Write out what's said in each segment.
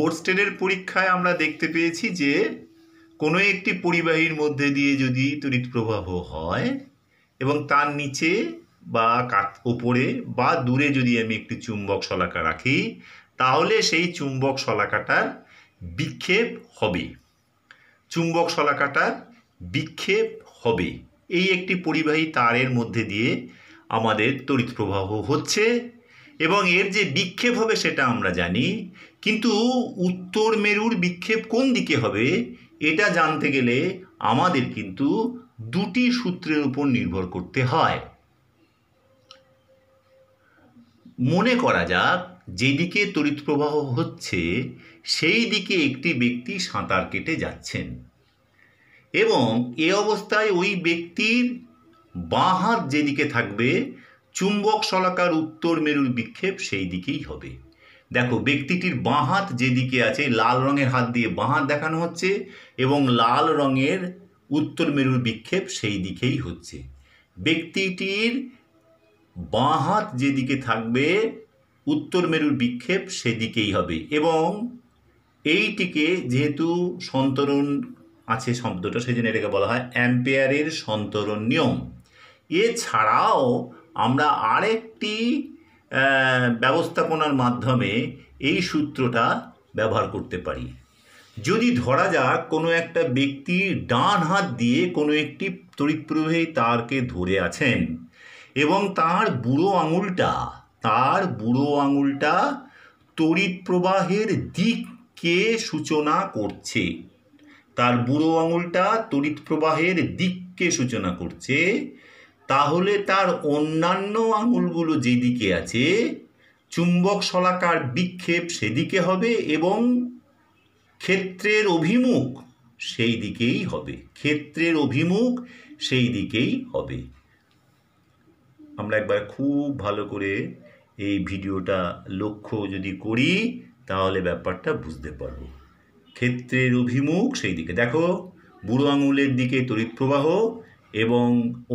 ওরস্টেডের পরীক্ষায় আমরা দেখতে পেয়েছি যে কোনো একটি পরিবাহীর মধ্যে দিয়ে যদি তড়িৎ প্রবাহ হয় এবং তার নিচে বা কাত ওপরে বা দূরে যদি আমি একটি চুম্বক শলাকা রাখি তাহলে সেই চুম্বক শলাকাটার বিক্ষেপ হবে চুম্বক শলাকাটার বিক্ষেপ হবে এই একটি পরিবাহী তারের মধ্যে দিয়ে আমাদের তড়িৎ প্রবাহ হচ্ছে এবং এর যে বিক্ষেপ হবে সেটা আমরা জানি কিন্তু উত্তর মেরুর বিক্ষেপ কোন দিকে হবে এটা জানতে গেলে আমাদের কিন্তু দুটি সূত্রের উপর নির্ভর করতে হয় মনে করা যাক যেদিকে তড়িৎ প্রবাহ হচ্ছে সেই দিকে একটি ব্যক্তি সাঁতার কেটে যাচ্ছেন এবং এ অবস্থায় ওই ব্যক্তির বাঁ হাত যেদিকে থাকবে চুম্বক শলাকার উত্তর মেরুর বিক্ষেপ সেই দিকেই হবে দেখো ব্যক্তিটির বাঁহাত যেদিকে আছে লাল রঙের হাত দিয়ে বাঁহাত দেখানো হচ্ছে এবং লাল রঙের উত্তর মেরুর বিক্ষেপ সেই দিকেই হচ্ছে ব্যক্তিটির বাঁহাত যেদিকে থাকবে উত্তর মেরুর বিক্ষেপ সেদিকেই হবে এবং এইটিকে যেহেতু সন্তরণ আছে শব্দটা সেই জন্য এটাকে বলা হয় অ্যাম্পেয়ারের সন্তরণ নিয়ম এছাড়াও আমরা আরেকটি ব্যবস্থাপনার মাধ্যমে এই সূত্রটা ব্যবহার করতে পারি যদি ধরা যাক কোনো একটা ব্যক্তি ডান হাত দিয়ে কোনো একটি তড়িৎপ্রবাহী তারকে ধরে আছেন এবং তার বুড়ো আঙুলটা তার বুড়ো আঙুলটা তড়িৎ প্রবাহের দিককে সূচনা করছে তার বুড়ো আঙুলটা তড়িৎ প্রবাহের দিককে সূচনা করছে তাহলে তার অন্যান্য আঙুলগুলো যেদিকে আছে চুম্বক শলাকার বিক্ষেপ সেদিকে হবে এবং ক্ষেত্রের অভিমুখ সেই দিকেই হবে ক্ষেত্রের অভিমুখ সেই দিকেই হবে আমরা একবার খুব ভালো করে এই ভিডিওটা লক্ষ্য যদি করি তাহলে ব্যাপারটা বুঝতে পারবো ক্ষেত্রের অভিমুখ সেই দিকে দেখো বুড়ো আঙুলের দিকে তড়িৎ প্রবাহ এবং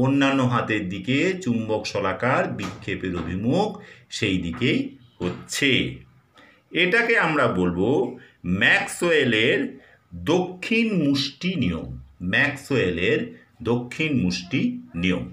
অন্যান্য হাতের দিকে চুম্বক শলাকার বিক্ষেপের অভিমুখ সেই দিকেই হচ্ছে এটাকে আমরা বলবো ম্যাক্সওয়েলের দক্ষিণ মুষ্টি নিয়ম ম্যাক্সওয়েলের দক্ষিণ মুষ্টি নিয়ম